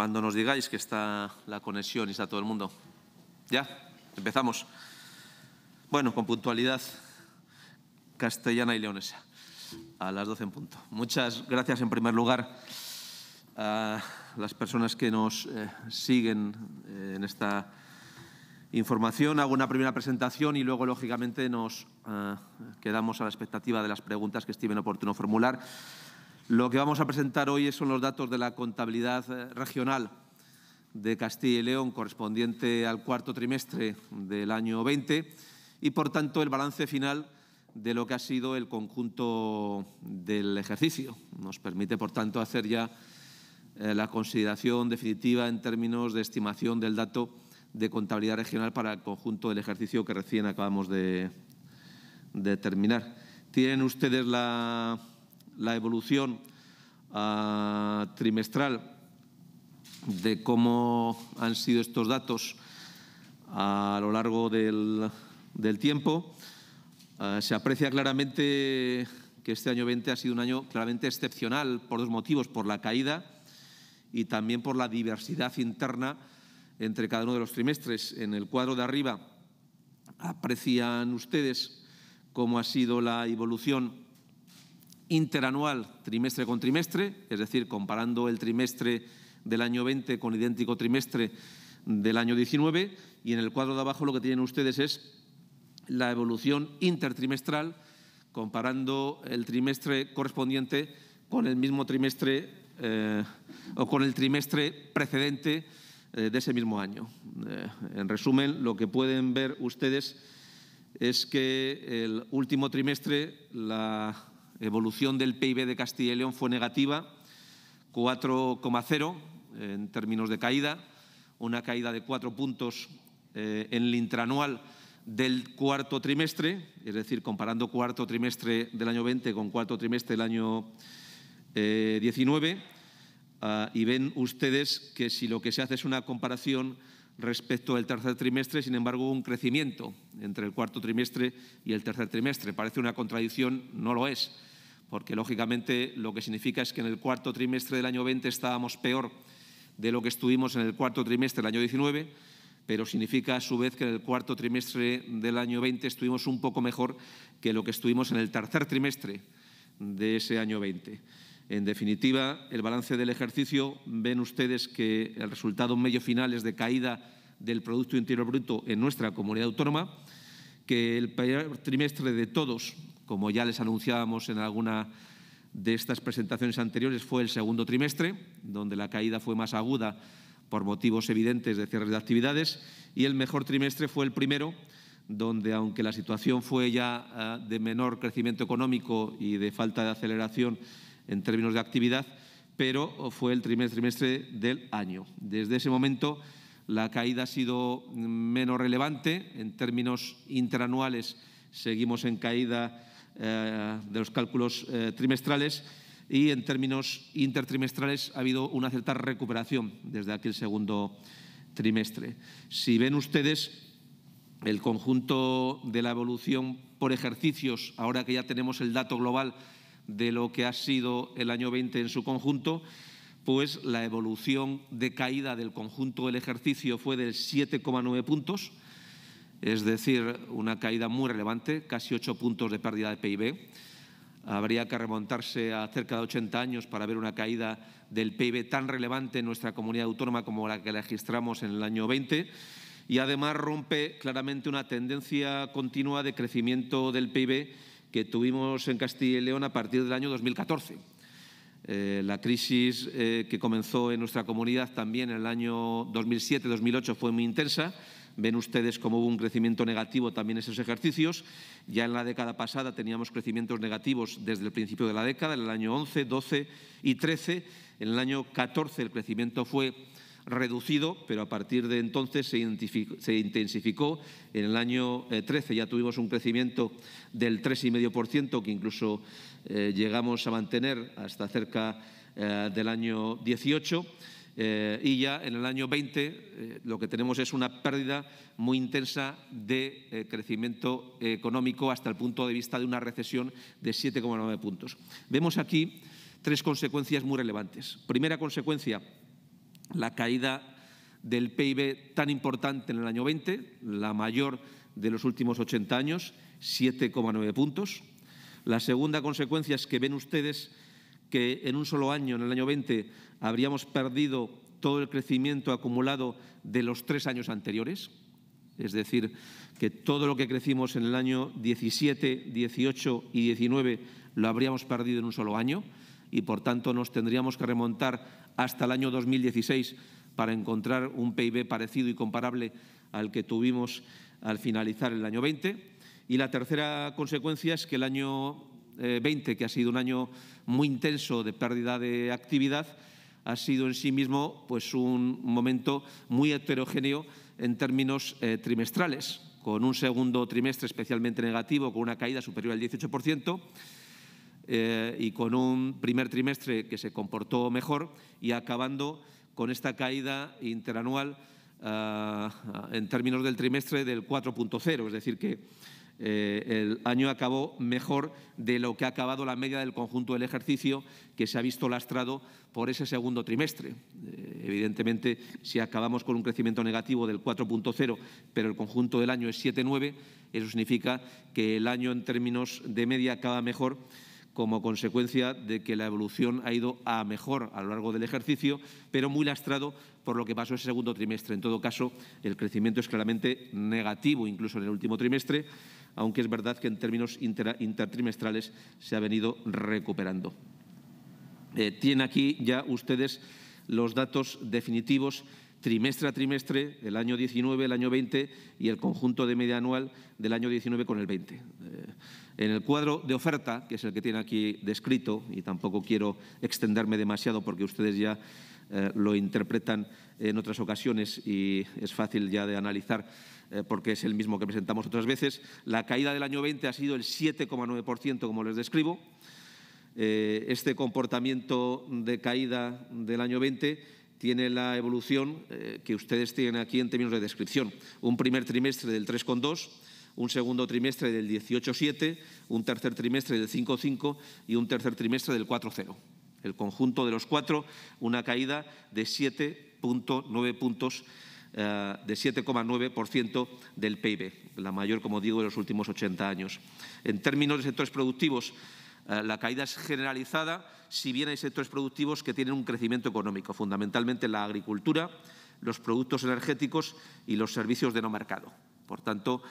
Cuando nos digáis que está la conexión y está todo el mundo. Ya, empezamos. Bueno, con puntualidad castellana y leonesa, a las 12 en punto. Muchas gracias en primer lugar a las personas que nos eh, siguen eh, en esta información. Hago una primera presentación y luego, lógicamente, nos ah, quedamos a la expectativa de las preguntas que estime oportuno formular. Lo que vamos a presentar hoy son los datos de la contabilidad eh, regional de Castilla y León correspondiente al cuarto trimestre del año 20 y, por tanto, el balance final de lo que ha sido el conjunto del ejercicio. Nos permite, por tanto, hacer ya eh, la consideración definitiva en términos de estimación del dato de contabilidad regional para el conjunto del ejercicio que recién acabamos de, de terminar. Tienen ustedes la la evolución ah, trimestral de cómo han sido estos datos ah, a lo largo del, tiempo, ah, se aprecia claramente que este año 20 ha sido un año claramente excepcional por dos motivos, por la caída y también por la diversidad interna entre cada uno de los trimestres. En el cuadro de arriba aprecian ustedes cómo ha sido la evolución interanual trimestre con trimestre, es decir, comparando el trimestre del año 20 con idéntico trimestre del año 19 y en el cuadro de abajo lo que tienen ustedes es la evolución intertrimestral comparando el trimestre correspondiente con el mismo trimestre eh, o con el trimestre precedente eh, de ese mismo año. Eh, en resumen, lo que pueden ver ustedes es que el último trimestre la evolución del PIB de Castilla y León fue negativa, 4,0 en términos de caída, una caída de cuatro puntos eh, en el intranual del cuarto trimestre, es decir, comparando cuarto trimestre del año 20 con cuarto trimestre del año 19. Eh, ah, y ven ustedes que si lo que se hace es una comparación respecto al tercer trimestre, sin embargo, un crecimiento entre el cuarto trimestre y el tercer trimestre. Parece una contradicción, no lo es porque lógicamente lo que significa es que en el cuarto trimestre del año 20 estábamos peor de lo que estuvimos en el cuarto trimestre del año 19, pero significa a su vez que en el cuarto trimestre del año 20 estuvimos un poco mejor que lo que estuvimos en el tercer trimestre de ese año 20. En definitiva, el balance del ejercicio, ven ustedes que el resultado medio final es de caída del Producto Interior Bruto en nuestra comunidad autónoma, que el primer trimestre de todos como ya les anunciábamos en alguna de estas presentaciones anteriores, fue el segundo trimestre, donde la caída fue más aguda por motivos evidentes de cierres de actividades, y el mejor trimestre fue el primero, donde aunque la situación fue ya ah, de menor crecimiento económico y de falta de aceleración en términos de actividad, pero fue el primer trimestre del año. Desde ese momento la caída ha sido menos relevante. En términos interanuales seguimos en caída eh, de los cálculos eh, trimestrales y en términos intertrimestrales ha habido una cierta recuperación desde aquel segundo trimestre. Si ven ustedes el conjunto de la evolución por ejercicios, ahora que ya tenemos el dato global de lo que ha sido el año 20 en su conjunto, pues la evolución de caída del conjunto del ejercicio fue del 7,9 puntos, es decir, una caída muy relevante, casi ocho puntos de pérdida de PIB. Habría que remontarse a cerca de 80 años para ver una caída del PIB tan relevante en nuestra comunidad autónoma como la que registramos en el año 20 y además rompe claramente una tendencia continua de crecimiento del PIB que tuvimos en Castilla y León a partir del año 2014. Eh, la crisis eh, que comenzó en nuestra comunidad también en el año 2007-2008 fue muy intensa Ven ustedes cómo hubo un crecimiento negativo también en esos ejercicios. Ya en la década pasada teníamos crecimientos negativos desde el principio de la década, en el año 11, 12 y 13. En el año 14 el crecimiento fue reducido, pero a partir de entonces se, intensificó. En el año 13 eh, ya tuvimos un crecimiento del 3,5%, que incluso eh, llegamos a mantener hasta cerca eh, del año 18. Eh, y ya en el año 20 eh, lo que tenemos es una pérdida muy intensa de eh, crecimiento económico hasta el punto de vista de una recesión de 7,9 puntos. Vemos aquí tres consecuencias muy relevantes. Primera consecuencia, la caída del PIB tan importante en el año 20, la mayor de los últimos 80 años, 7,9 puntos. La segunda consecuencia es que ven ustedes que en un solo año, en el año 20, habríamos perdido todo el crecimiento acumulado de los tres años anteriores, es decir, que todo lo que crecimos en el año 17, 18 y 19 lo habríamos perdido en un solo año y, por tanto, nos tendríamos que remontar hasta el año 2016 para encontrar un PIB parecido y comparable al que tuvimos al finalizar el año 20. Y la tercera consecuencia es que el año 20, eh, que ha sido un año muy intenso de pérdida de actividad, ha sido en sí mismo pues, un momento muy heterogéneo en términos eh, trimestrales, con un segundo trimestre especialmente negativo, con una caída superior al 18%, eh, y con un primer trimestre que se comportó mejor y acabando con esta caída interanual ah, en términos del trimestre del 4.0, es decir, que eh, el año acabó mejor de lo que ha acabado la media del conjunto del ejercicio, que se ha visto lastrado por ese segundo trimestre. Eh, evidentemente, si acabamos con un crecimiento negativo del 4.0, pero el conjunto del año es 7.9, eso significa que el año en términos de media acaba mejor como consecuencia de que la evolución ha ido a mejor a lo largo del ejercicio, pero muy lastrado por lo que pasó ese segundo trimestre. En todo caso, el crecimiento es claramente negativo, incluso en el último trimestre aunque es verdad que en términos intertrimestrales se ha venido recuperando. Eh, tienen aquí ya ustedes los datos definitivos trimestre a trimestre, el año 19, el año 20 y el conjunto de media anual del año 19 con el 20. Eh, en el cuadro de oferta, que es el que tiene aquí descrito, y tampoco quiero extenderme demasiado porque ustedes ya eh, lo interpretan en otras ocasiones y es fácil ya de analizar eh, porque es el mismo que presentamos otras veces, la caída del año 20 ha sido el 7,9%, como les describo. este comportamiento de caída del año 20 tiene la evolución eh, que ustedes tienen aquí en términos de descripción. Un primer trimestre del 3,2, un segundo trimestre del 18,7, un tercer trimestre del 5,5 y un tercer trimestre del 4,0. El conjunto de los cuatro, una caída de 7,9 puntos eh, de 7,9% del PIB, la mayor, como digo, de los últimos 80 años. En términos de sectores productivos, eh, la caída es generalizada, si bien hay sectores productivos que tienen un crecimiento económico, fundamentalmente la agricultura, los productos energéticos y los servicios de no mercado. Por tanto,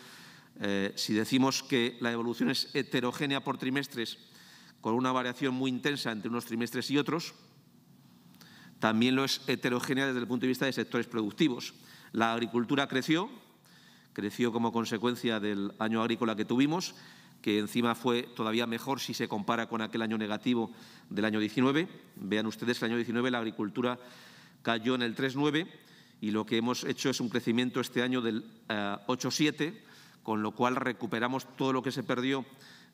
eh, si decimos que la evolución es heterogénea por trimestres, con una variación muy intensa entre unos trimestres y otros, también lo es heterogénea desde el punto de vista de sectores productivos. La agricultura creció, creció como consecuencia del año agrícola que tuvimos, que encima fue todavía mejor si se compara con aquel año negativo del año 19. Vean ustedes que el año 19 la agricultura cayó en el 3,9 y lo que hemos hecho es un crecimiento este año del 8,7, eh, con lo cual recuperamos todo lo que se perdió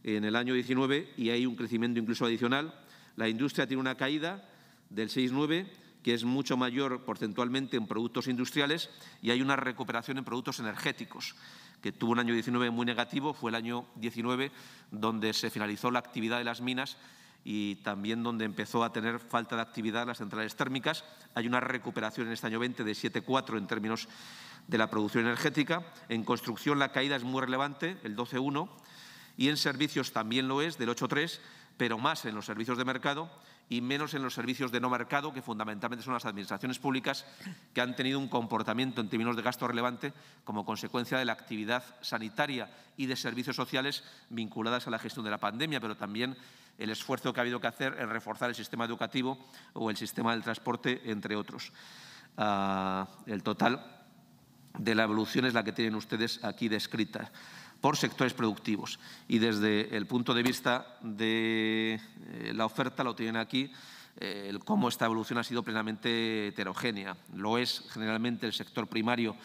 en el año 19 y hay un crecimiento incluso adicional. La industria tiene una caída del 6,9 que es mucho mayor porcentualmente en productos industriales y hay una recuperación en productos energéticos que tuvo un año 19 muy negativo, fue el año 19 donde se finalizó la actividad de las minas y también donde empezó a tener falta de actividad las centrales térmicas. Hay una recuperación en este año 20 de 7,4 en términos de la producción energética. En construcción la caída es muy relevante, el 12,1, y en servicios también lo es, del 8,3, pero más en los servicios de mercado y menos en los servicios de no mercado, que fundamentalmente son las administraciones públicas, que han tenido un comportamiento en términos de gasto relevante como consecuencia de la actividad sanitaria y de servicios sociales vinculadas a la gestión de la pandemia, pero también el esfuerzo que ha habido que hacer en reforzar el sistema educativo o el sistema del transporte, entre otros. Ah, el total de la evolución es la que tienen ustedes aquí descrita por sectores productivos. Y desde el punto de vista de eh, la oferta lo tienen aquí, eh, cómo esta evolución ha sido plenamente heterogénea. Lo es generalmente el sector primario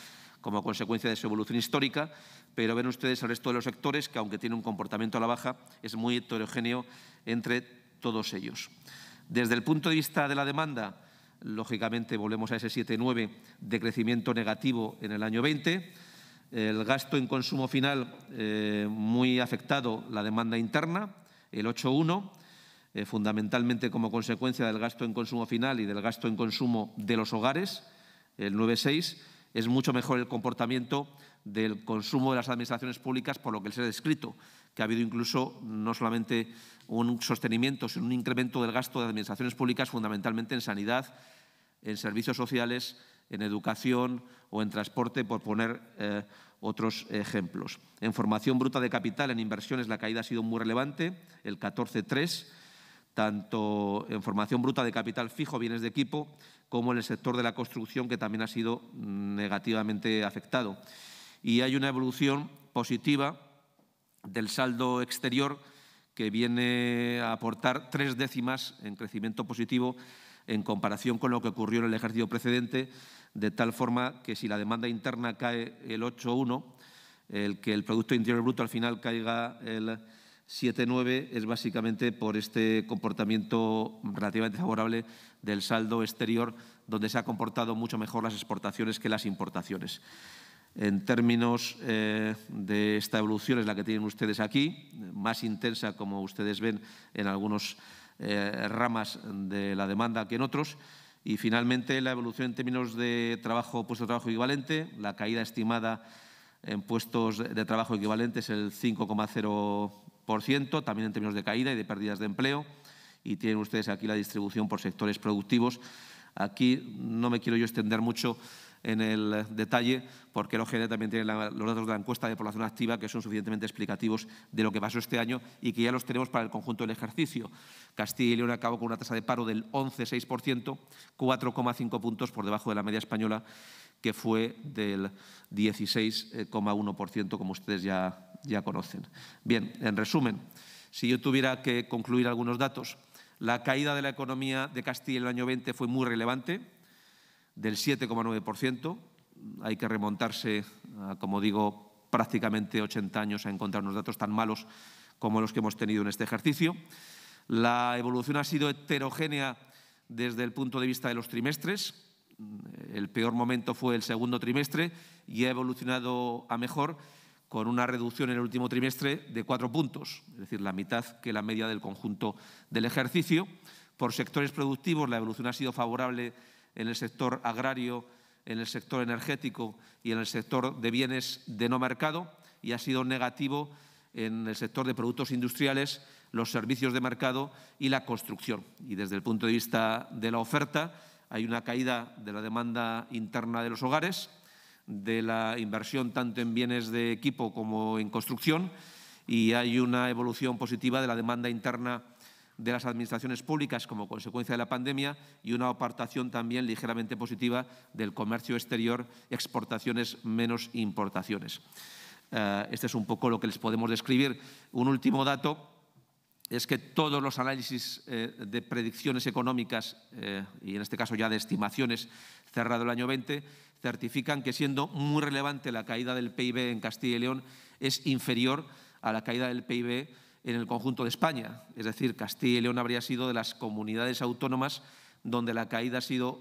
como consecuencia de su evolución histórica, pero ven ustedes el resto de los sectores que, aunque tiene un comportamiento a la baja, es muy heterogéneo entre todos ellos. Desde el punto de vista de la demanda, lógicamente volvemos a ese 7,9 de crecimiento negativo en el año 20. El gasto en consumo final eh, muy afectado, la demanda interna, el 8,1 eh, fundamentalmente como consecuencia del gasto en consumo final y del gasto en consumo de los hogares, el 9,6, es mucho mejor el comportamiento del consumo de las administraciones públicas por lo que se ha descrito, que ha habido incluso no solamente un sostenimiento, sino un incremento del gasto de administraciones públicas fundamentalmente en sanidad, en servicios sociales, en educación o en transporte, por poner eh, otros ejemplos. En formación bruta de capital, en inversiones, la caída ha sido muy relevante, el 14,3 tanto en formación bruta de capital fijo, bienes de equipo, como en el sector de la construcción, que también ha sido negativamente afectado. Y hay una evolución positiva del saldo exterior que viene a aportar tres décimas en crecimiento positivo en comparación con lo que ocurrió en el ejercicio precedente, de tal forma que si la demanda interna cae el 8,1, el que el Producto Interior Bruto al final caiga el 7,9 es básicamente por este comportamiento relativamente favorable del saldo exterior, donde se han comportado mucho mejor las exportaciones que las importaciones. En términos eh, de esta evolución es la que tienen ustedes aquí, más intensa, como ustedes ven, en algunas eh, ramas de la demanda que en otros. Y finalmente la evolución en términos de trabajo, puesto de trabajo equivalente, la caída estimada en puestos de trabajo equivalente es el 5,0 también en términos de caída y de pérdidas de empleo. Y tienen ustedes aquí la distribución por sectores productivos. Aquí no me quiero yo extender mucho en el eh, detalle, porque el OGD también tiene los datos de la encuesta de población activa que son suficientemente explicativos de lo que pasó este año y que ya los tenemos para el conjunto del ejercicio. Castilla y León acabó con una tasa de paro del 11,6%, 4,5 puntos por debajo de la media española, que fue del 16,1%, como ustedes ya, ya conocen. Bien, en resumen, si yo tuviera que concluir algunos datos, la caída de la economía de Castilla en el año 20 fue muy relevante, del 7,9%. Hay que remontarse, como digo, prácticamente 80 años a encontrar unos datos tan malos como los que hemos tenido en este ejercicio. La evolución ha sido heterogénea desde el punto de vista de los trimestres. El peor momento fue el segundo trimestre y ha evolucionado a mejor con una reducción en el último trimestre de cuatro puntos, es decir, la mitad que la media del conjunto del ejercicio. Por sectores productivos la evolución ha sido favorable en el sector agrario, en el sector energético y en el sector de bienes de no mercado y ha sido negativo en el sector de productos industriales, los servicios de mercado y la construcción. Y desde el punto de vista de la oferta, hay una caída de la demanda interna de los hogares, de la inversión tanto en bienes de equipo como en construcción y hay una evolución positiva de la demanda interna de las administraciones públicas como consecuencia de la pandemia y una apartación también ligeramente positiva del comercio exterior, exportaciones menos importaciones. Eh, este es un poco lo que les podemos describir. Un último dato es que todos los análisis eh, de predicciones económicas, eh, y en este caso ya de estimaciones cerrado el año 20, certifican que siendo muy relevante la caída del PIB en Castilla y León, es inferior a la caída del PIB en el conjunto de España. Es decir, Castilla y León habría sido de las comunidades autónomas donde la caída ha sido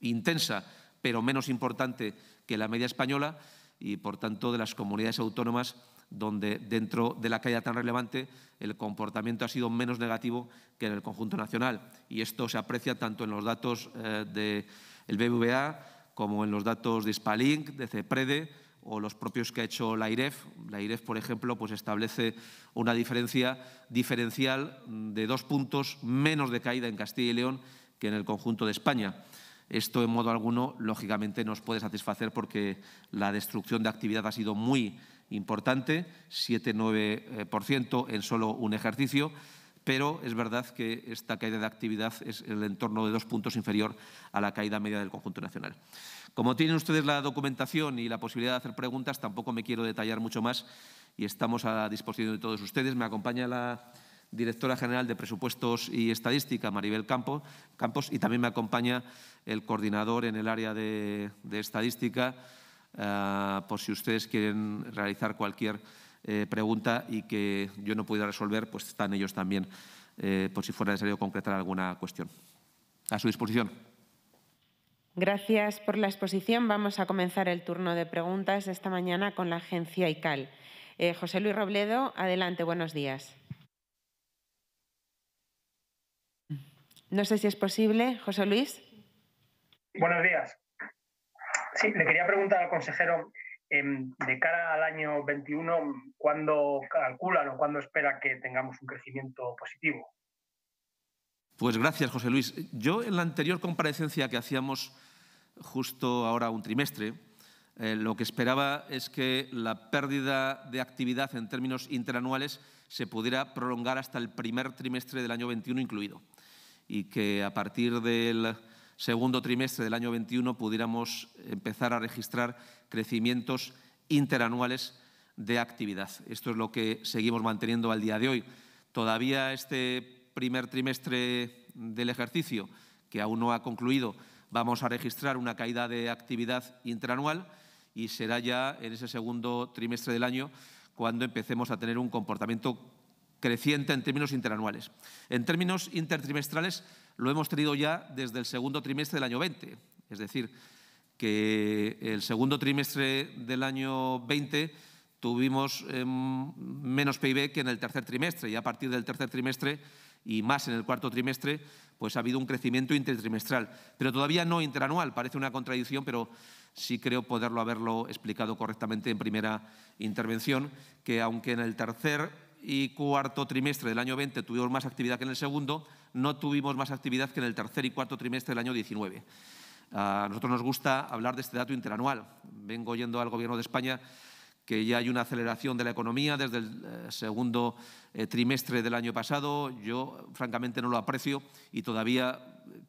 intensa, pero menos importante que la media española y, por tanto, de las comunidades autónomas donde dentro de la caída tan relevante el comportamiento ha sido menos negativo que en el conjunto nacional. Y esto se aprecia tanto en los datos eh, del BBVA como en los datos de Spalink, de CEPREDE, o los propios que ha hecho la IREF. La IREF, por ejemplo, pues establece una diferencia diferencial de dos puntos menos de caída en Castilla y León que en el conjunto de España. Esto, en modo alguno, lógicamente nos puede satisfacer porque la destrucción de actividad ha sido muy importante, 7-9% eh, en solo un ejercicio pero es verdad que esta caída de actividad es el entorno de dos puntos inferior a la caída media del conjunto nacional. Como tienen ustedes la documentación y la posibilidad de hacer preguntas, tampoco me quiero detallar mucho más y estamos a disposición de todos ustedes. Me acompaña la directora general de Presupuestos y Estadística, Maribel Campos, y también me acompaña el coordinador en el área de, Estadística, eh, por si ustedes quieren realizar cualquier eh, pregunta y que yo no pudiera resolver, pues están ellos también, eh, por si fuera necesario concretar alguna cuestión. A su disposición. Gracias por la exposición. Vamos a comenzar el turno de preguntas esta mañana con la agencia ICAL. Eh, José Luis Robledo, adelante, buenos días. No sé si es posible, José Luis. Buenos días. Sí, le quería preguntar al consejero de cara al año 21, ¿cuándo calculan o cuándo espera que tengamos un crecimiento positivo? Pues gracias, José Luis. Yo en la anterior comparecencia que hacíamos justo ahora un trimestre, eh, lo que esperaba es que la pérdida de actividad en términos interanuales se pudiera prolongar hasta el primer trimestre del año 21 incluido y que a partir del segundo trimestre del año 21 pudiéramos empezar a registrar crecimientos interanuales de actividad. Esto es lo que seguimos manteniendo al día de hoy. Todavía este primer trimestre del ejercicio, que aún no ha concluido, vamos a registrar una caída de actividad interanual y será ya en ese segundo trimestre del año cuando empecemos a tener un comportamiento creciente en términos interanuales. En términos intertrimestrales, lo hemos tenido ya desde el segundo trimestre del año 20. Es decir, que el segundo trimestre del año 20 tuvimos em, menos PIB que en el tercer trimestre y a partir del tercer trimestre y más en el cuarto trimestre, pues ha habido un crecimiento intertrimestral, pero todavía no interanual. Parece una contradicción, pero sí creo poderlo haberlo explicado correctamente en primera intervención, que aunque en el tercer y cuarto trimestre del año 20 tuvimos más actividad que en el segundo, no tuvimos más actividad que en el tercer y cuarto trimestre del año 19. A nosotros nos gusta hablar de este dato interanual. Vengo yendo al Gobierno de España que ya hay una aceleración de la economía desde el eh, segundo eh, trimestre del año pasado. Yo, francamente, no lo aprecio y todavía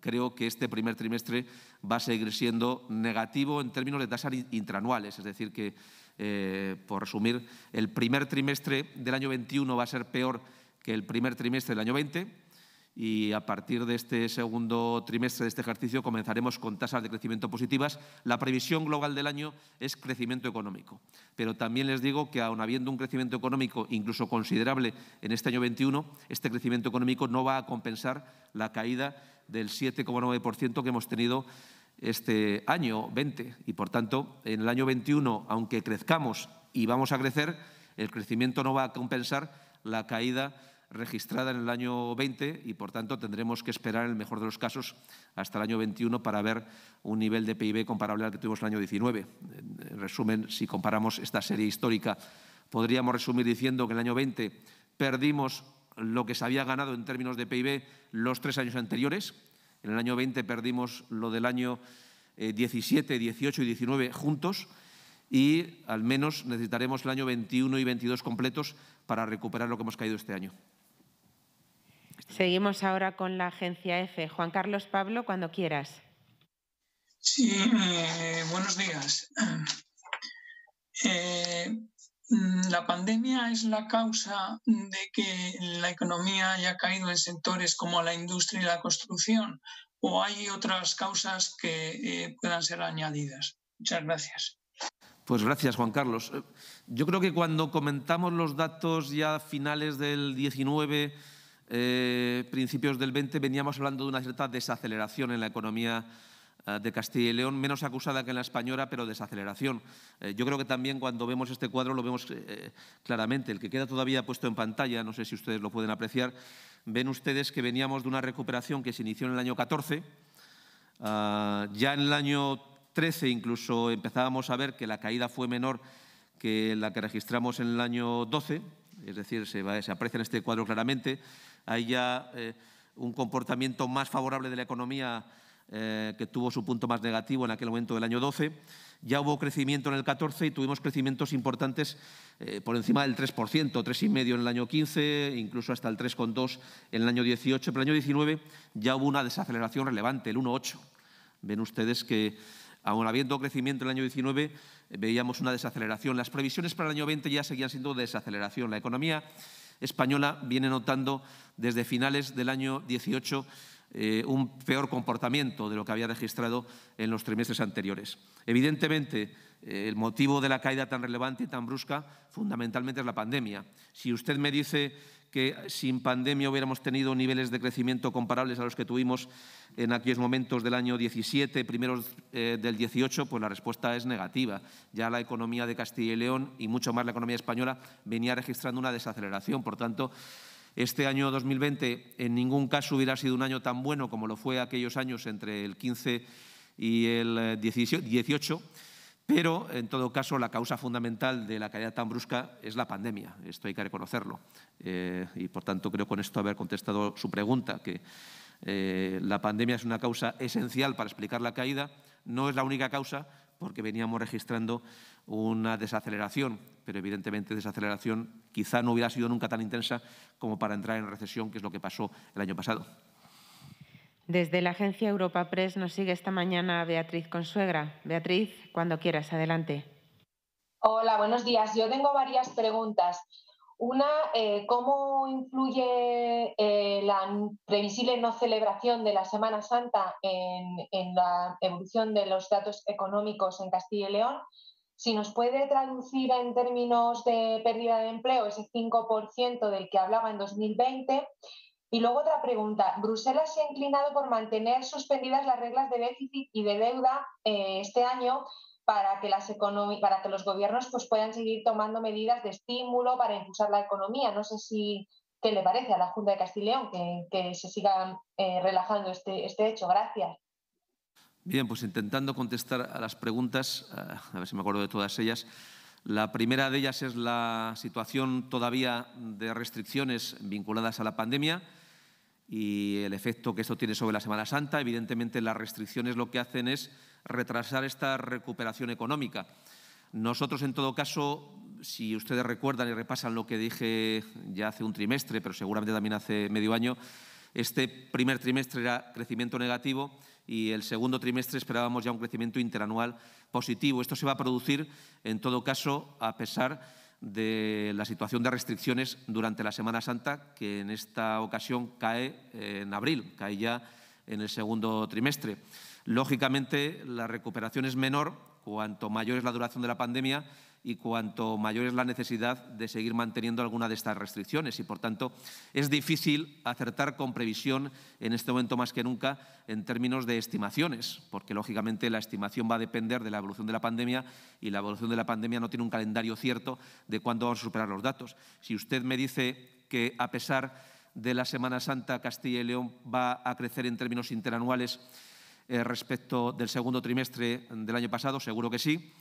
creo que este primer trimestre va a seguir siendo negativo en términos de tasas intranuales. Es decir, que, eh, por resumir, el primer trimestre del año 21 va a ser peor que el primer trimestre del año 20 y a partir de este segundo trimestre de este ejercicio comenzaremos con tasas de crecimiento positivas. La previsión global del año es crecimiento económico, pero también les digo que aun habiendo un crecimiento económico incluso considerable en este año 21, este crecimiento económico no va a compensar la caída del 7,9% que hemos tenido este año 20 y por tanto en el año 21, aunque crezcamos y vamos a crecer, el crecimiento no va a compensar la caída registrada en el año 20 y, por tanto, tendremos que esperar, en el mejor de los casos, hasta el año 21 para ver un nivel de PIB comparable al que tuvimos el año 19. En resumen, si comparamos esta serie histórica, podríamos resumir diciendo que en el año 20 perdimos lo que se había ganado en términos de PIB los tres años anteriores. En el año 20 perdimos lo del año 17, eh, 18 y 19 juntos y al menos necesitaremos el año 21 y 22 completos para recuperar lo que hemos caído este año. Seguimos ahora con la agencia F. Juan Carlos Pablo, cuando quieras. Sí, eh, buenos días. Eh, mm, la pandemia es la causa de que la economía haya caído en sectores como la industria y la construcción, o hay otras causas que eh, puedan ser añadidas. Muchas gracias. Pues gracias, Juan Carlos. Yo creo que cuando comentamos los datos ya finales del 19 eh, principios del 20 veníamos hablando de una cierta desaceleración en la economía eh, de Castilla y León, menos acusada que en la española, pero desaceleración. Eh, yo creo que también cuando vemos este cuadro lo vemos claramente. El que queda todavía puesto en pantalla, no sé si ustedes lo pueden apreciar, ven ustedes que veníamos de una recuperación que se inició en el año 14. Ah, ya en el año 13 incluso empezábamos a ver que la caída fue menor que la que registramos en el año 12, es decir, se, se aprecia en este cuadro claramente. Hay ya eh, un comportamiento más favorable de la economía eh, que tuvo su punto más negativo en aquel momento del año 12. Ya hubo crecimiento en el 14 y tuvimos crecimientos importantes eh, por encima del 3%, 3,5% en el año 15, incluso hasta el 3,2% en el año 18. Pero en el año 19 ya hubo una desaceleración relevante, el 1,8%. Ven ustedes que aun habiendo crecimiento en el año 19, veíamos una desaceleración. Las previsiones para el año 20 ya seguían siendo desaceleración. La economía española viene notando desde finales del año 18 eh, un peor comportamiento de lo que había registrado en los trimestres anteriores. Evidentemente, eh, el motivo de la caída tan relevante y tan brusca fundamentalmente es la pandemia. Si usted me dice que sin pandemia hubiéramos tenido niveles de crecimiento comparables a los que tuvimos en aquellos momentos del año 17, primeros eh, del 18, pues la respuesta es negativa. Ya la economía de Castilla y León y mucho más la economía española venía registrando una desaceleración. Por tanto, este año 2020 en ningún caso hubiera sido un año tan bueno como lo fue aquellos años entre el 15 y el 18 eh, pero, en todo caso, la causa fundamental de la caída tan brusca es la pandemia, esto hay que reconocerlo. Eh, y, por tanto, creo con esto haber contestado su pregunta, que eh, la pandemia es una causa esencial para explicar la caída, no es la única causa, porque veníamos registrando una desaceleración, pero evidentemente desaceleración quizá no hubiera sido nunca tan intensa como para entrar en recesión, que es lo que pasó el año pasado. Desde la agencia Europa Press nos sigue esta mañana Beatriz Consuegra. Beatriz, cuando quieras, adelante. Hola, buenos días. Yo tengo varias preguntas. Una, eh, ¿cómo influye eh, la previsible no celebración de la Semana Santa en, en la evolución de los datos económicos en Castilla y León? Si nos puede traducir en términos de pérdida de empleo ese 5% del que hablaba en 2020 y luego otra pregunta. Bruselas se ha inclinado por mantener suspendidas las reglas de déficit y de deuda eh, este año para que, para que los gobiernos pues, puedan seguir tomando medidas de estímulo para impulsar la economía. No sé si qué le parece a la Junta de Castilla que, que, se siga eh, relajando este, este hecho. Gracias. Bien, pues intentando contestar a las preguntas, eh, a ver si me acuerdo de todas ellas. La primera de ellas es la situación todavía de restricciones vinculadas a la pandemia y el efecto que esto tiene sobre la Semana Santa. Evidentemente, las restricciones lo que hacen es retrasar esta recuperación económica. Nosotros, en todo caso, si ustedes recuerdan y repasan lo que dije ya hace un trimestre, pero seguramente también hace medio año, este primer trimestre era crecimiento negativo y el segundo trimestre esperábamos ya un crecimiento interanual positivo. Esto se va a producir, en todo caso, a pesar de la situación de restricciones durante la Semana Santa, que en esta ocasión cae en abril, cae ya en el segundo trimestre. Lógicamente, la recuperación es menor cuanto mayor es la duración de la pandemia y cuanto mayor es la necesidad de seguir manteniendo alguna de estas restricciones. Y, por tanto, es difícil acertar con previsión en este momento más que nunca en términos de estimaciones, porque, lógicamente, la estimación va a depender de la evolución de la pandemia y la evolución de la pandemia no tiene un calendario cierto de cuándo vamos a superar los datos. Si usted me dice que, a pesar de la Semana Santa, Castilla y León va a crecer en términos interanuales eh, respecto del segundo trimestre del año pasado, seguro que sí.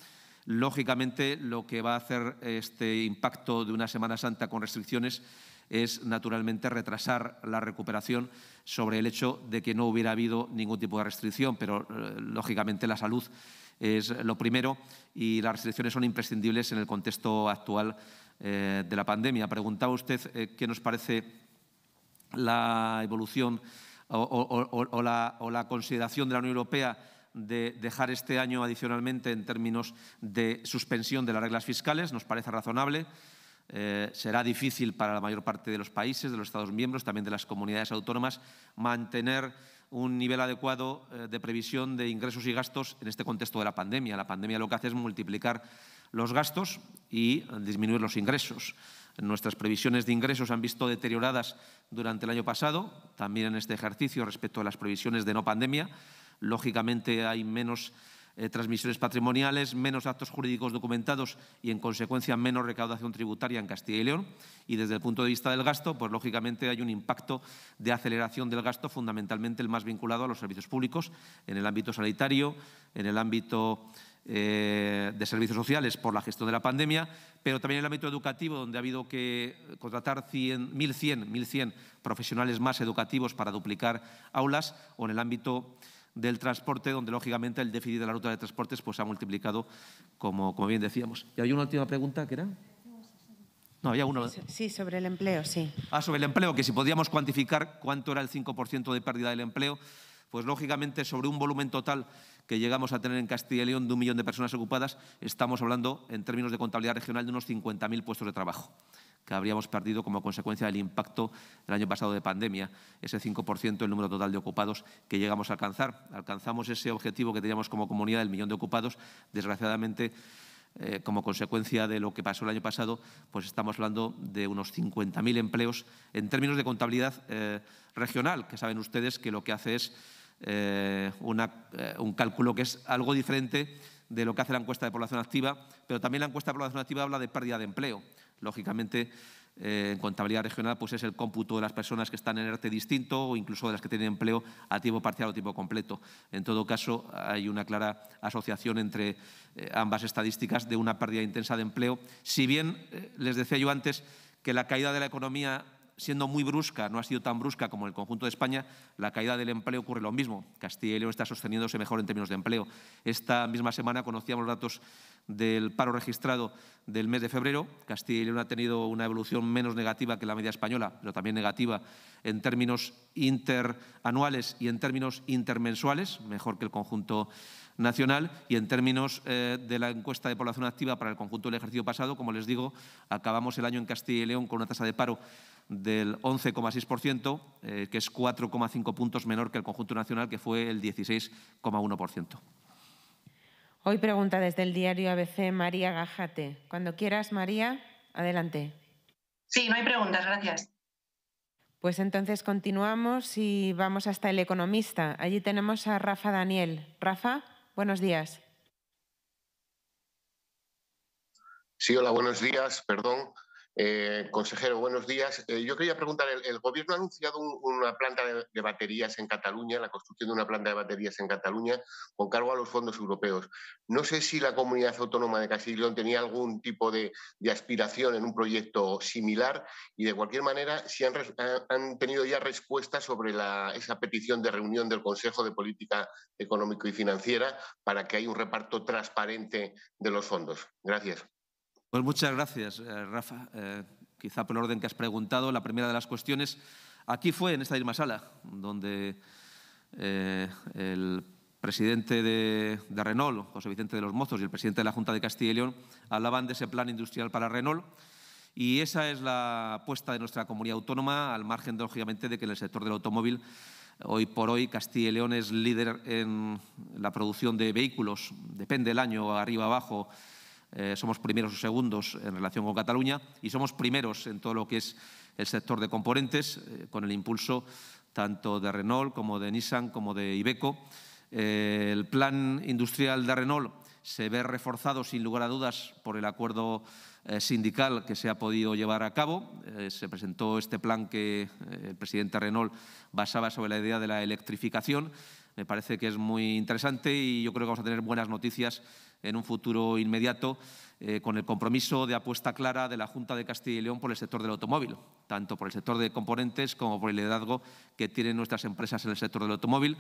Lógicamente, lo que va a hacer este impacto de una Semana Santa con restricciones es naturalmente retrasar la recuperación sobre el hecho de que no hubiera habido ningún tipo de restricción, pero eh, lógicamente la salud es lo primero y las restricciones son imprescindibles en el contexto actual eh, de la pandemia. Preguntaba usted eh, qué nos parece la evolución o la consideración de la Unión Europea de dejar este año adicionalmente en términos de suspensión de las reglas fiscales, nos parece razonable. Eh, será difícil para la mayor parte de los países, de los Estados miembros, también de las comunidades autónomas, mantener un nivel adecuado eh, de previsión de ingresos y gastos en este contexto de la pandemia. La pandemia lo que hace es multiplicar los gastos y eh, disminuir los ingresos. Nuestras previsiones de ingresos han visto deterioradas durante el año pasado, también en este ejercicio respecto a las previsiones de no pandemia. Lógicamente hay menos eh, transmisiones patrimoniales, menos actos jurídicos documentados y, en consecuencia, menos recaudación tributaria en Castilla y León. Y desde el punto de vista del gasto, pues lógicamente hay un impacto de aceleración del gasto, fundamentalmente el más vinculado a los servicios públicos, en el ámbito sanitario, en el ámbito eh, de servicios sociales por la gestión de la pandemia, pero también en el ámbito educativo, donde ha habido que contratar 1.100 profesionales más educativos para duplicar aulas, o en el ámbito del transporte, donde lógicamente el déficit de la ruta de transportes pues, se ha multiplicado, como, como bien decíamos. Y hay una última pregunta que era. No, había uno. Sí, sobre el empleo, sí. Ah, sobre el empleo, que si podíamos cuantificar cuánto era el 5% de pérdida del empleo, pues lógicamente sobre un volumen total que llegamos a tener en Castilla y León de un millón de personas ocupadas, estamos hablando en términos de contabilidad regional de unos 50.000 puestos de trabajo que habríamos perdido como consecuencia del impacto del año pasado de pandemia, ese 5% el número total de ocupados que llegamos a alcanzar. Alcanzamos ese objetivo que teníamos como comunidad del millón de ocupados. Desgraciadamente, eh, como consecuencia de lo que pasó el año pasado, pues estamos hablando de unos 50.000 empleos en términos de contabilidad eh, regional, que saben ustedes que lo que hace es eh, un cálculo que es algo diferente de lo que hace la encuesta de población activa, pero también la encuesta de población activa habla de pérdida de empleo. Lógicamente, eh, en contabilidad regional pues es el cómputo de las personas que están en ERTE distinto o incluso de las que tienen empleo a tiempo parcial o tiempo completo. En todo caso, hay una clara asociación entre eh, ambas estadísticas de una pérdida intensa de empleo. Si bien, eh, les decía yo antes, que la caída de la economía siendo muy brusca, no ha sido tan brusca como el conjunto de España, la caída del empleo ocurre lo mismo. Castilla y León está sosteniéndose mejor en términos de empleo. Esta misma semana conocíamos los datos del paro registrado del mes de febrero. Castilla y León ha tenido una evolución menos negativa que la media española, pero también negativa en términos interanuales y en términos intermensuales, mejor que el conjunto nacional y en términos eh, de la encuesta de población activa para el conjunto del ejercicio pasado, como les digo, acabamos el año en Castilla y León con una tasa de paro del 11,6%, eh, que es 4,5 puntos menor que el conjunto nacional, que fue el 16,1%. Hoy pregunta desde el diario ABC María Gajate. Cuando quieras, María, adelante. Sí, no hay preguntas, gracias. Pues entonces continuamos y vamos hasta El Economista. Allí tenemos a Rafa Daniel. Rafa, buenos días. Sí, hola, buenos días. Perdón, eh, consejero, buenos días. Eh, yo quería preguntar, el, gobierno ha anunciado una planta de, baterías en Cataluña, la construcción de una planta de baterías en Cataluña con cargo a los fondos europeos. No sé si la comunidad autónoma de Castilla tenía algún tipo de, aspiración en un proyecto similar y de cualquier manera si han, tenido ya respuesta sobre esa petición de reunión del Consejo de Política Económico y Financiera para que haya un reparto transparente de los fondos. Gracias. Pues muchas gracias, eh, Rafa. Eh, quizá por el orden que has preguntado, la primera de las cuestiones, aquí fue en esta misma sala, donde eh, el presidente de, de, Renault, José Vicente de los Mozos, y el presidente de la Junta de Castilla y León hablaban de ese plan industrial para Renault. Y esa es la apuesta de nuestra comunidad autónoma, al margen, lógicamente, de que en el sector del automóvil, hoy por hoy, Castilla y León es líder en la producción de vehículos, depende el año, arriba, abajo, eh, somos primeros o segundos en relación con Cataluña y somos primeros en todo lo que es el sector de componentes, eh, con el impulso tanto de Renault como de Nissan como de Ibeco. Eh, el plan industrial de Renault se ve reforzado, sin lugar a dudas, por el acuerdo sindical que se ha podido llevar a cabo. se presentó este plan que el presidente Renault basaba sobre la idea de la electrificación me parece que es muy interesante y yo creo que vamos a tener buenas noticias en un futuro inmediato eh, con el compromiso de apuesta clara de la Junta de Castilla y León por el sector del automóvil, tanto por el sector de componentes como por el liderazgo que tienen nuestras empresas en el sector del automóvil.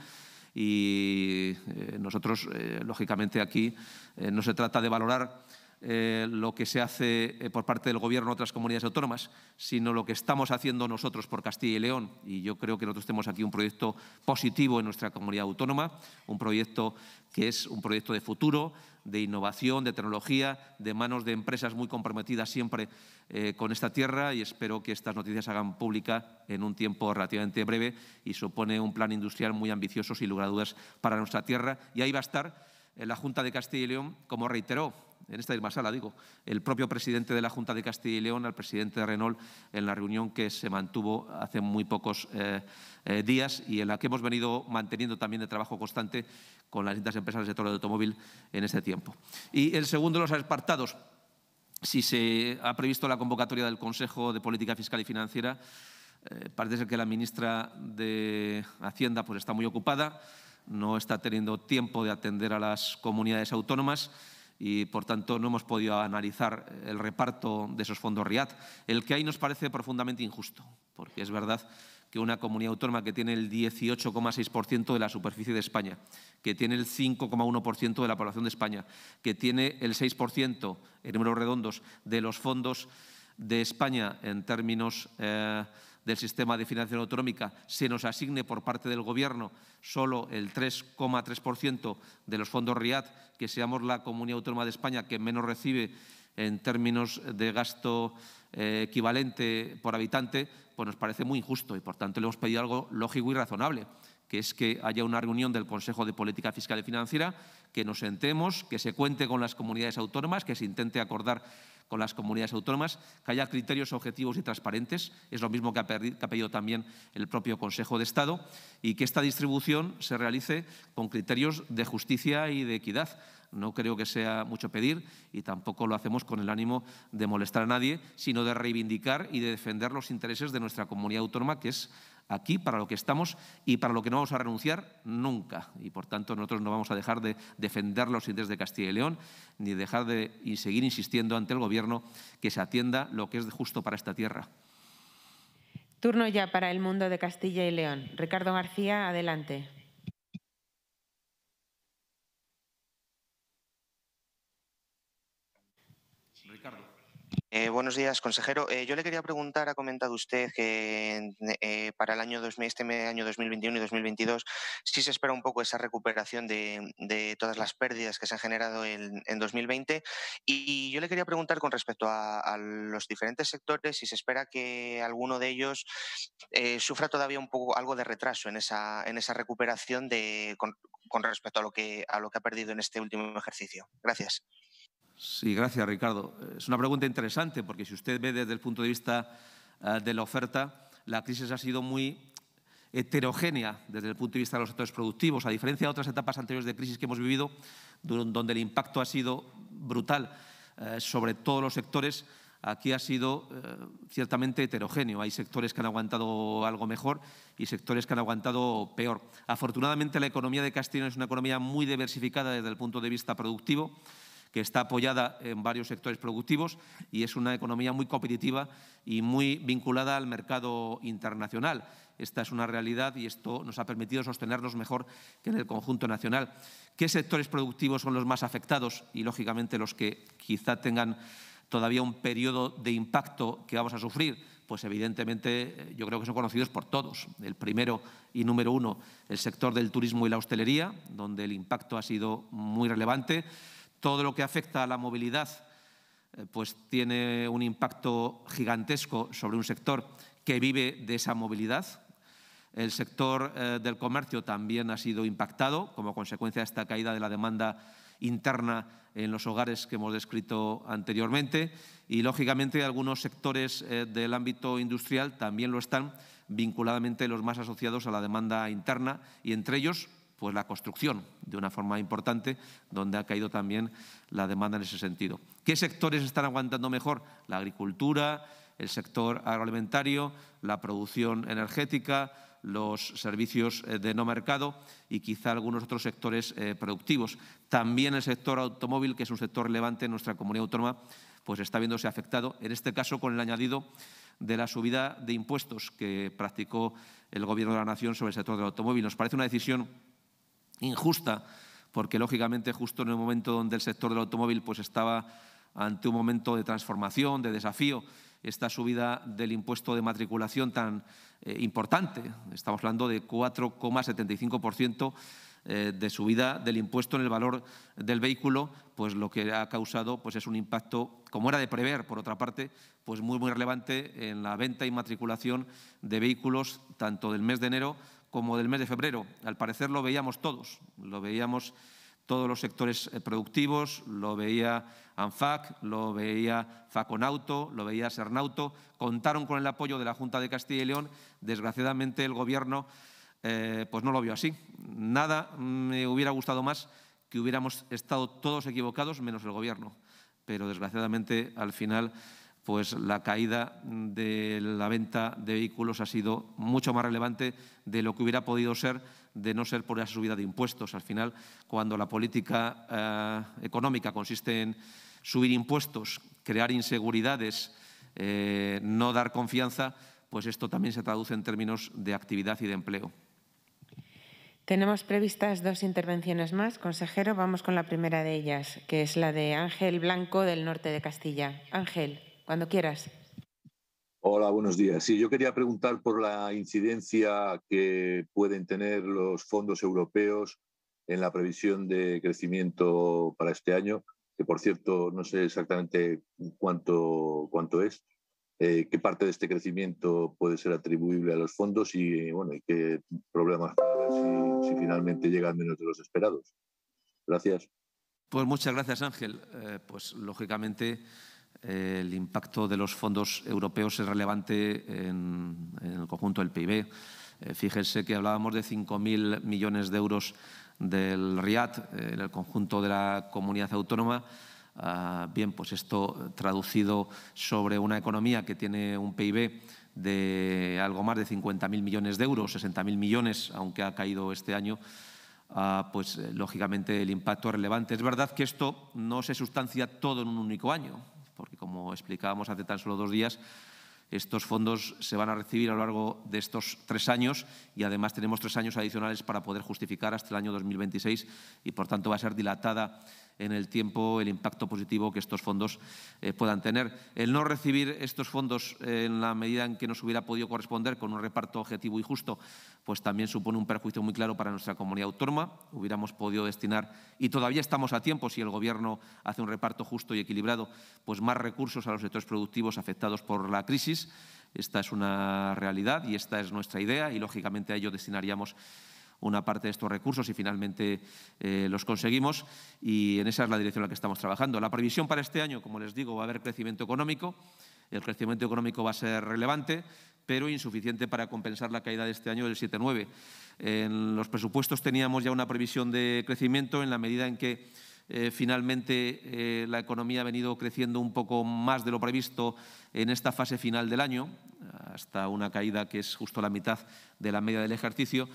Y eh, nosotros, eh, lógicamente, aquí no se trata de valorar eh, lo que se hace eh, por parte del Gobierno en otras comunidades autónomas, sino lo que estamos haciendo nosotros por Castilla y León. Y yo creo que nosotros tenemos aquí un proyecto positivo en nuestra comunidad autónoma, un proyecto que es un proyecto de futuro, de innovación, de tecnología, de manos de empresas muy comprometidas siempre eh, con esta tierra y espero que estas noticias se hagan pública en un tiempo relativamente breve y supone un plan industrial muy ambicioso, sin lugar a dudas, para nuestra tierra. Y ahí va a estar la Junta de Castilla y León, como reiteró en esta misma sala digo, el propio presidente de la Junta de Castilla y León al presidente de Renault en la reunión que se mantuvo hace muy pocos eh, eh, días y en la que hemos venido manteniendo también de trabajo constante con las distintas empresas del sector del automóvil en este tiempo. Y el segundo de los apartados, si se ha previsto la convocatoria del Consejo de Política Fiscal y Financiera, eh, parece ser que la ministra de Hacienda pues, está muy ocupada, no está teniendo tiempo de atender a las comunidades autónomas y por tanto no hemos podido analizar el reparto de esos fondos RIAD. El que hay nos parece profundamente injusto, porque es verdad que una comunidad autónoma que tiene el 18,6% de la superficie de España, que tiene el 5,1% de la población de España, que tiene el 6%, en números redondos, de los fondos de España en términos... Eh, del sistema de financiación autonómica se nos asigne por parte del Gobierno solo el 3,3% de los fondos RIAD, que seamos la comunidad autónoma de España que menos recibe en términos de gasto eh, equivalente por habitante, pues nos parece muy injusto y, por tanto, le hemos pedido algo lógico y razonable que es que haya una reunión del Consejo de Política Fiscal y Financiera, que nos sentemos, que se cuente con las comunidades autónomas, que se intente acordar con las comunidades autónomas, que haya criterios objetivos y transparentes, es lo mismo que ha, pedido también el propio Consejo de Estado, y que esta distribución se realice con criterios de justicia y de equidad no creo que sea mucho pedir y tampoco lo hacemos con el ánimo de molestar a nadie, sino de reivindicar y de defender los intereses de nuestra comunidad autónoma, que es aquí para lo que estamos y para lo que no vamos a renunciar nunca. Y por tanto, nosotros no vamos a dejar de defender los intereses de Castilla y León, ni dejar de seguir insistiendo ante el Gobierno que se atienda lo que es justo para esta tierra. Turno ya para el mundo de Castilla y León. Ricardo García, adelante. Eh, buenos días, consejero. Eh, yo le quería preguntar, ha comentado usted que eh, para el año 2000, este año 2021 y 2022 sí se espera un poco esa recuperación de, todas las pérdidas que se han generado en, 2020. Y, yo le quería preguntar con respecto a, los diferentes sectores si se espera que alguno de ellos sufra todavía un poco algo de retraso en esa, recuperación con, con respecto a lo, que, a lo que ha perdido en este último ejercicio. Gracias. Sí, gracias Ricardo. Es una pregunta interesante porque si usted ve desde el punto de vista ah, de la oferta, la crisis ha sido muy heterogénea desde el punto de vista de los sectores productivos, a diferencia de otras etapas anteriores de crisis que hemos vivido, donde el impacto ha sido brutal eh, sobre todos los sectores. Aquí ha sido eh, ciertamente heterogéneo. Hay sectores que han aguantado algo mejor y sectores que han aguantado peor. Afortunadamente, la economía de Castellón es una economía muy diversificada desde el punto de vista productivo que está apoyada en varios sectores productivos y es una economía muy competitiva y muy vinculada al mercado internacional. Esta es una realidad y esto nos ha permitido sostenernos mejor que en el conjunto nacional. ¿Qué sectores productivos son los más afectados y, lógicamente, los que quizá tengan todavía un periodo de impacto que vamos a sufrir? Pues evidentemente yo creo que son conocidos por todos. El primero y número uno, el sector del turismo y la hostelería, donde el impacto ha sido muy relevante. Todo lo que afecta a la movilidad eh, pues tiene un impacto gigantesco sobre un sector que vive de esa movilidad. El sector eh, del comercio también ha sido impactado como consecuencia de esta caída de la demanda interna en los hogares que hemos descrito anteriormente y, lógicamente, algunos sectores eh, del ámbito industrial también lo están, vinculadamente los más asociados a la demanda interna y, entre ellos, pues la construcción de una forma importante, donde ha caído también la demanda en ese sentido. ¿Qué sectores están aguantando mejor? La agricultura, el sector agroalimentario, la producción energética, los servicios eh, de no mercado y quizá algunos otros sectores eh, productivos. También el sector automóvil, que es un sector relevante en nuestra comunidad autónoma, pues está viéndose afectado, en este caso con el añadido de la subida de impuestos que practicó el Gobierno de la Nación sobre el sector del automóvil. Nos parece una decisión injusta, porque lógicamente justo en el momento donde el sector del automóvil pues, estaba ante un momento de transformación, de desafío, esta subida del impuesto de matriculación tan eh, importante, estamos hablando de 4,75% eh, de subida del impuesto en el valor del vehículo, pues lo que ha causado pues es un impacto, como era de prever, por otra parte, pues muy, muy relevante en la venta y matriculación de vehículos tanto del mes de enero como del mes de febrero. Al parecer lo veíamos todos, lo veíamos todos los sectores eh, productivos, lo veía ANFAC, lo veía Faconauto, lo veía Sernauto, contaron con el apoyo de la Junta de Castilla y León. Desgraciadamente el Gobierno eh, pues no lo vio así. Nada mm, me hubiera gustado más que hubiéramos estado todos equivocados menos el Gobierno, pero desgraciadamente al final pues la caída de la venta de vehículos ha sido mucho más relevante de lo que hubiera podido ser de no ser por esa subida de impuestos. Al final, cuando la política eh, económica consiste en subir impuestos, crear inseguridades, eh, no dar confianza, pues esto también se traduce en términos de actividad y de empleo. Tenemos previstas dos intervenciones más. Consejero, vamos con la primera de ellas, que es la de Ángel Blanco del norte de Castilla. Ángel. Cuando quieras. Hola, buenos días. Sí, yo quería preguntar por la incidencia que pueden tener los fondos europeos en la previsión de crecimiento para este año, que por cierto no sé exactamente cuánto, cuánto es, eh, qué parte de este crecimiento puede ser atribuible a los fondos y bueno, y qué problemas si, si finalmente llegan menos de los esperados. Gracias. Pues muchas gracias, Ángel. Eh, pues lógicamente el impacto de los fondos europeos es relevante en, el conjunto del PIB. Eh, fíjense que hablábamos de 5.000 millones de euros del RIAD, eh, en el conjunto de la comunidad autónoma. Ah, bien, pues esto traducido sobre una economía que tiene un PIB de algo más de 50.000 millones de euros, 60.000 millones, aunque ha caído este año, ah, pues eh, lógicamente el impacto es relevante. Es verdad que esto no se sustancia todo en un único año porque como explicábamos hace tan solo dos días, estos fondos se van a recibir a lo largo de estos tres años y además tenemos tres años adicionales para poder justificar hasta el año 2026 y por tanto va a ser dilatada en el tiempo el impacto positivo que estos fondos eh, puedan tener. El no recibir estos fondos eh, en la medida en que nos hubiera podido corresponder con un reparto objetivo y justo, pues también supone un perjuicio muy claro para nuestra comunidad autónoma. Hubiéramos podido destinar, y todavía estamos a tiempo si el Gobierno hace un reparto justo y equilibrado, pues más recursos a los sectores productivos afectados por la crisis. Esta es una realidad y esta es nuestra idea y, lógicamente, a ello destinaríamos una parte de estos recursos y finalmente eh, los conseguimos y en esa es la dirección en la que estamos trabajando. La previsión para este año, como les digo, va a haber crecimiento económico, el crecimiento económico va a ser relevante, pero insuficiente para compensar la caída de este año del 7-9. En los presupuestos teníamos ya una previsión de crecimiento en la medida en que eh, finalmente eh, la economía ha venido creciendo un poco más de lo previsto en esta fase final del año, hasta una caída que es justo la mitad de la media del ejercicio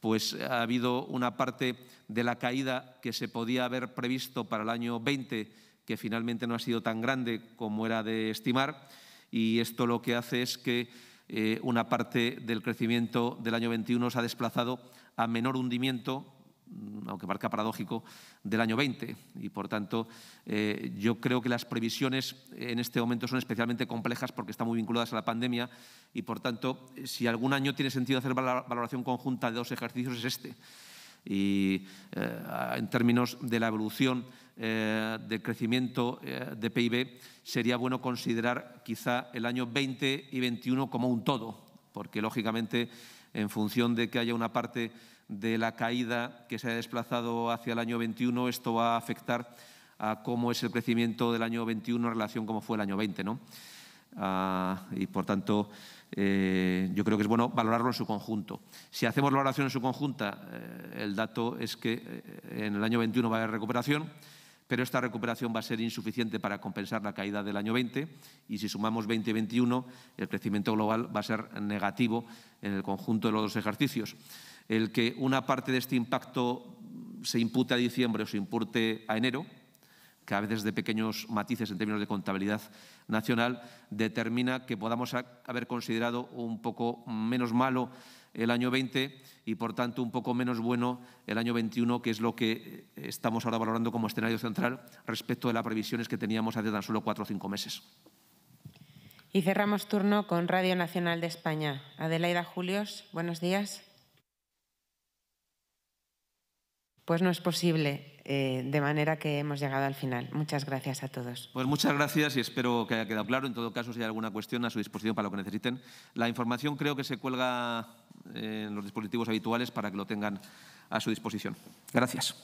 pues eh, ha habido una parte de la caída que se podía haber previsto para el año 20 que finalmente no ha sido tan grande como era de estimar y esto lo que hace es que eh, una parte del crecimiento del año 21 se ha desplazado a menor hundimiento aunque marca paradójico, del año 20. Y por tanto, eh, yo creo que las previsiones en este momento son especialmente complejas porque están muy vinculadas a la pandemia. Y por tanto, si algún año tiene sentido hacer valoración conjunta de dos ejercicios, es este. Y eh, en términos de la evolución eh, del crecimiento de PIB, sería bueno considerar quizá el año 20 y 21 como un todo, porque lógicamente en función de que haya una parte de la caída que se ha desplazado hacia el año 21, esto va a afectar a cómo es el crecimiento del año 21 en relación cómo fue el año 20. Ah, y por tanto, eh, yo creo que es bueno valorarlo en su conjunto. Si hacemos la valoración en su conjunta, eh, el dato es que eh, en el año 21 va a haber recuperación, pero esta recuperación va a ser insuficiente para compensar la caída del año 20 y si sumamos 20 y 21, el crecimiento global va a ser negativo en el conjunto de los dos ejercicios el que una parte de este impacto se impute a diciembre o se impute a enero, que a veces de pequeños matices en términos de contabilidad nacional, determina que podamos haber considerado un poco menos malo el año 20 y, por tanto, un poco menos bueno el año 21, que es lo que eh, estamos ahora valorando como escenario central respecto de las previsiones que teníamos hace tan solo cuatro o cinco meses. Y cerramos turno con Radio Nacional de España. Adelaida Julios, buenos días. Pues no es posible, eh, de manera que hemos llegado al final. Muchas gracias a todos. Pues muchas gracias y espero que haya quedado claro. En todo caso, si hay alguna cuestión, a su disposición para lo que necesiten. La información creo que se cuelga eh, en los dispositivos habituales para que lo tengan a su disposición. Gracias.